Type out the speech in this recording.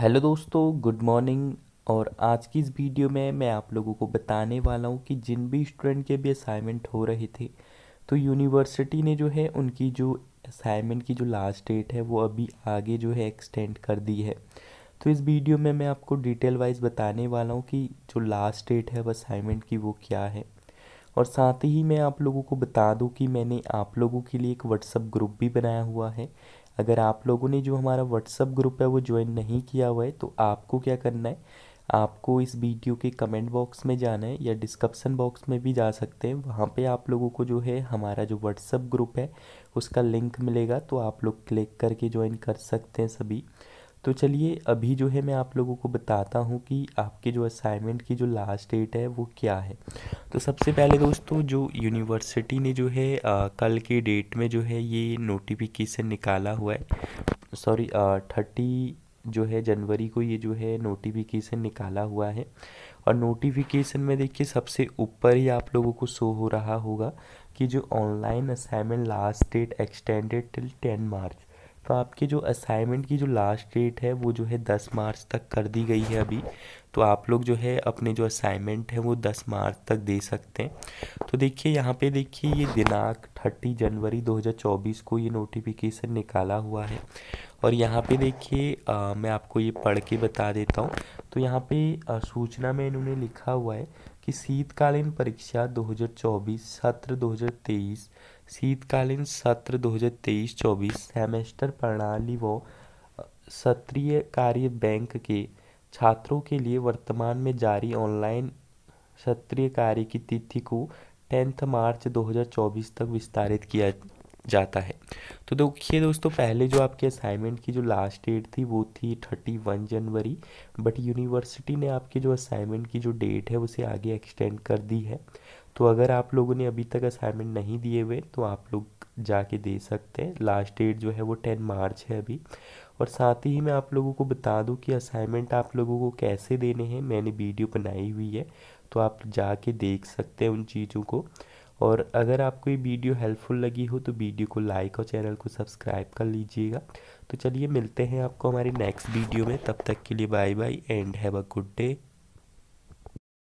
hello दोस्तों good morning और आज की इस वीडियो में मैं आप लोगों को बताने वाला हूँ कि जिन भी स्टूडेंट के भी असाइनमेंट हो रहे थे तो यूनिवर्सिटी ने जो है उनकी जो असाइनमेंट की जो लास्ट डेट है वो अभी आगे जो है एक्सटेंड कर दी है तो इस वीडियो में मैं आपको डिटेल वाइज बताने वाला हूँ कि जो लास्ट डेट है असाइनमेंट की वो क्या है और साथ ही मैं आप लोगों को बता दूं कि मैंने आप लोगों के लिए एक व्हाट्सअप ग्रुप भी बनाया हुआ है अगर आप लोगों ने जो हमारा व्हाट्सअप ग्रुप है वो ज्वाइन नहीं किया हुआ है तो आपको क्या करना है आपको इस वीडियो के कमेंट बॉक्स में जाना है या डिस्क्रिप्सन बॉक्स में भी जा सकते हैं वहाँ पे आप लोगों को जो है हमारा जो व्हाट्सअप ग्रुप है उसका लिंक मिलेगा तो आप लोग क्लिक करके ज्वाइन कर सकते हैं सभी तो चलिए अभी जो है मैं आप लोगों को बताता हूँ कि आपके जो असाइनमेंट की जो लास्ट डेट है वो क्या है तो सबसे पहले दोस्तों जो यूनिवर्सिटी ने जो है आ, कल की डेट में जो है ये नोटिफिकेशन निकाला हुआ है सॉरी थर्टी जो है जनवरी को ये जो है नोटिफिकेशन निकाला हुआ है और नोटिफिकेशन में देखिए सबसे ऊपर ही आप लोगों को शो हो रहा होगा कि जो online assignment last date extended till ten March तो आपकी जो असाइनमेंट की जो लास्ट डेट है वो जो है दस मार्च तक कर दी गई है अभी तो आप लोग जो है अपने जो असाइनमेंट है वो दस मार्च तक दे सकते हैं तो देखिए यहाँ पे देखिए ये दिनांक थर्टी जनवरी 2024 को ये नोटिफिकेशन निकाला हुआ है और यहाँ पे देखिए मैं आपको ये पढ़ के बता देता हूँ तो यहाँ पे सूचना में इन्होंने लिखा हुआ है कि शीतकालीन परीक्षा दो सत्र तेईस शीतकालीन सत्र 2023-24 सेमेस्टर प्रणाली व सत्रीय कार्य बैंक के छात्रों के लिए वर्तमान में जारी ऑनलाइन सत्रीय कार्य की तिथि को टेंथ मार्च 2024 तक विस्तारित किया जाता है तो देखिए दोस्तों पहले जो आपके असाइनमेंट की जो लास्ट डेट थी वो थी thirty one January but university ने आपके जो असाइनमेंट की जो डेट है उसे आगे एक्सटेंड कर दी है तो अगर आप लोगों ने अभी तक असाइनमेंट नहीं दिए हुए तो आप लोग जाके दे सकते हैं लास्ट डेट जो है वो टेन मार्च है अभी और साथ ही मैं आप लोगों को बता दूं कि असाइनमेंट आप लोगों को कैसे देने हैं मैंने वीडियो बनाई हुई है तो आप जाके देख सकते हैं उन चीज़ों को और अगर आपको ये वीडियो हेल्पफुल लगी हो तो वीडियो को लाइक और चैनल को सब्सक्राइब कर लीजिएगा तो चलिए मिलते हैं आपको हमारी नेक्स्ट वीडियो में तब तक के लिए bye bye and have a good day